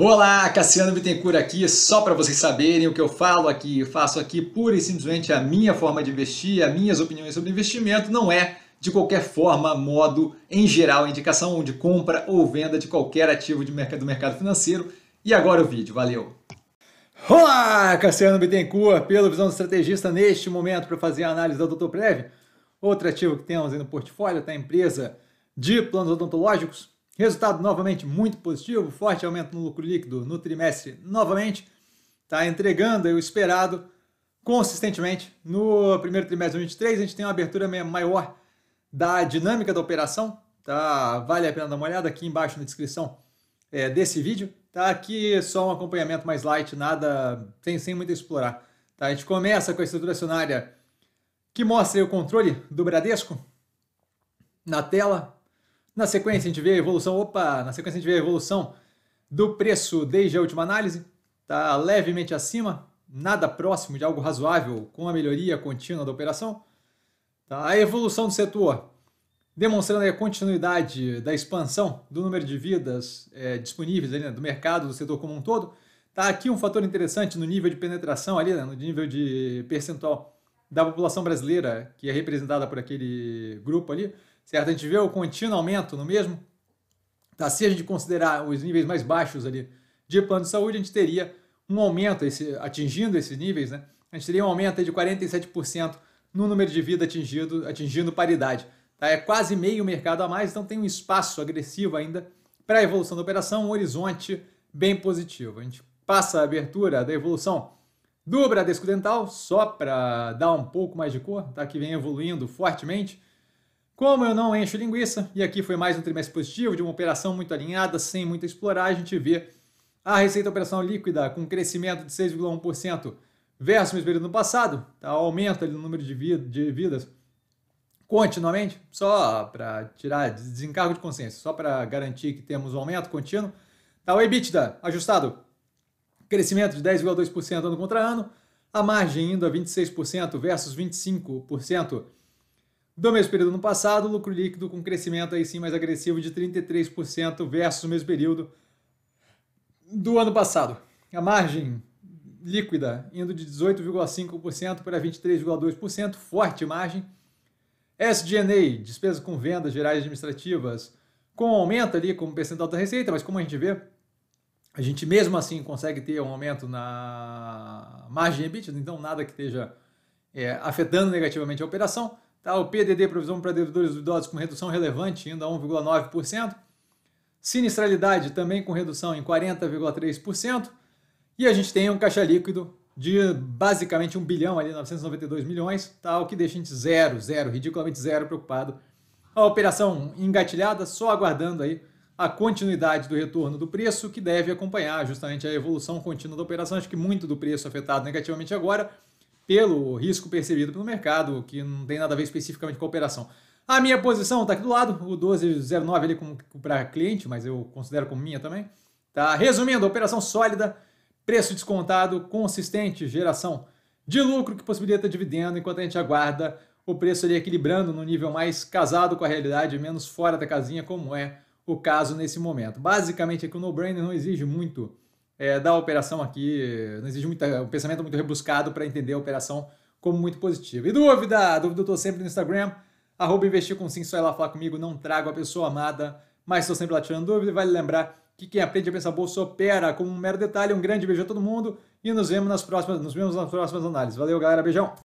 Olá, Cassiano Bittencourt aqui, só para vocês saberem o que eu falo aqui, eu faço aqui pura e simplesmente a minha forma de investir, as minhas opiniões sobre investimento, não é de qualquer forma, modo, em geral, indicação de compra ou venda de qualquer ativo de mercado, do mercado financeiro. E agora o vídeo, valeu! Olá, Cassiano Bittencourt, pelo Visão do Estrategista, neste momento para fazer a análise da Doutor Prev, outro ativo que temos aí no portfólio da tá? empresa de planos odontológicos, Resultado novamente muito positivo, forte aumento no lucro líquido no trimestre novamente, está entregando o esperado consistentemente. No primeiro trimestre de 2023, a gente tem uma abertura maior da dinâmica da operação, tá? Vale a pena dar uma olhada aqui embaixo na descrição é, desse vídeo, tá? Aqui só um acompanhamento mais light, nada, sem, sem muito explorar. Tá? A gente começa com a estrutura acionária que mostra o controle do Bradesco na tela, na sequência, a gente vê a evolução. Opa! Na sequência, a gente vê a evolução do preço desde a última análise. Está levemente acima, nada próximo de algo razoável com a melhoria contínua da operação. Tá? A evolução do setor demonstrando a continuidade da expansão do número de vidas é, disponíveis ali, né, do mercado, do setor como um todo. Tá aqui um fator interessante no nível de penetração ali, né, no nível de percentual da população brasileira que é representada por aquele grupo ali certo? A gente vê o contínuo aumento, não mesmo? Tá? Se a gente considerar os níveis mais baixos ali de plano de saúde, a gente teria um aumento, esse, atingindo esses níveis, né? A gente teria um aumento de 47% no número de vida atingido, atingindo paridade. Tá? É quase meio mercado a mais, então tem um espaço agressivo ainda para a evolução da operação, um horizonte bem positivo. A gente passa a abertura da evolução do Bradesco Dental, só para dar um pouco mais de cor, tá? que vem evoluindo fortemente como eu não encho linguiça, e aqui foi mais um trimestre positivo, de uma operação muito alinhada, sem muita explorar, a gente vê a receita operacional líquida com crescimento de 6,1% versus o mesmo período no passado, tá? aumento ali no número de, vid de vidas continuamente, só para tirar desencargo de consciência, só para garantir que temos um aumento contínuo. Tá, o EBITDA ajustado, crescimento de 10,2% ano contra ano, a margem indo a 26% versus 25% do mesmo período no passado, lucro líquido com crescimento aí sim mais agressivo de 33% versus o mesmo período do ano passado. A margem líquida indo de 18,5% para 23,2%, forte margem. SG&A, despesa com vendas gerais administrativas, com aumento ali como percentual da receita, mas como a gente vê, a gente mesmo assim consegue ter um aumento na margem EBITDA, então nada que esteja é, afetando negativamente a operação. Tá? O PDD, provisão para devedores duvidosos, com redução relevante, ainda 1,9%. Sinistralidade também com redução em 40,3%. E a gente tem um caixa líquido de basicamente 1 bilhão ali, 992 milhões, tá? o que deixa a gente zero, zero, ridiculamente zero preocupado. A operação engatilhada, só aguardando aí a continuidade do retorno do preço, que deve acompanhar justamente a evolução contínua da operação. Acho que muito do preço afetado negativamente agora, pelo risco percebido pelo mercado, que não tem nada a ver especificamente com a operação. A minha posição está aqui do lado, o 1209 ali para cliente, mas eu considero como minha também. Tá? Resumindo, operação sólida, preço descontado, consistente, geração de lucro que possibilita dividendo, enquanto a gente aguarda o preço ali equilibrando no nível mais casado com a realidade, menos fora da casinha, como é o caso nesse momento. Basicamente, aqui o no-brainer não exige muito é, da operação aqui. Não exige muita, um pensamento muito rebuscado para entender a operação como muito positiva E dúvida? Dúvida eu estou sempre no Instagram, arroba investir com sim, só ir lá falar comigo, não trago a pessoa amada, mas estou sempre lá tirando dúvida. vale lembrar que quem aprende a pensar bolsa opera. Como um mero detalhe, um grande beijo a todo mundo e nos vemos nas próximas, nos vemos nas próximas análises. Valeu, galera. Beijão!